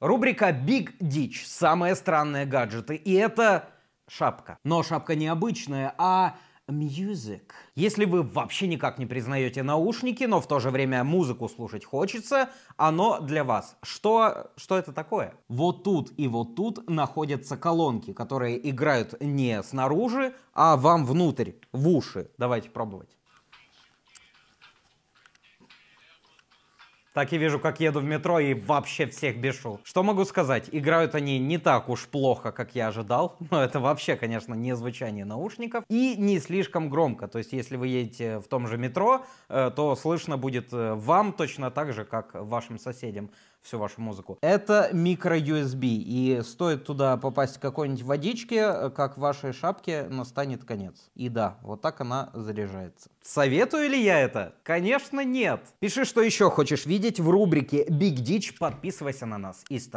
Рубрика Big Ditch самые странные гаджеты. И это шапка. Но шапка не обычная, а Music. Если вы вообще никак не признаете наушники, но в то же время музыку слушать хочется, оно для вас. Что, что это такое? Вот тут и вот тут находятся колонки, которые играют не снаружи, а вам внутрь, в уши. Давайте пробовать. Так и вижу, как еду в метро и вообще всех бешу. Что могу сказать, играют они не так уж плохо, как я ожидал, но это вообще, конечно, не звучание наушников, и не слишком громко, то есть если вы едете в том же метро, э, то слышно будет э, вам точно так же, как вашим соседям всю вашу музыку. Это микро-USB, и стоит туда попасть какой-нибудь водичке, э, как в вашей шапке настанет конец. И да, вот так она заряжается. Советую ли я это? Конечно, нет. Пиши, что еще хочешь видеть увидеть в рубрике Big Ditch. Подписывайся на нас и ставь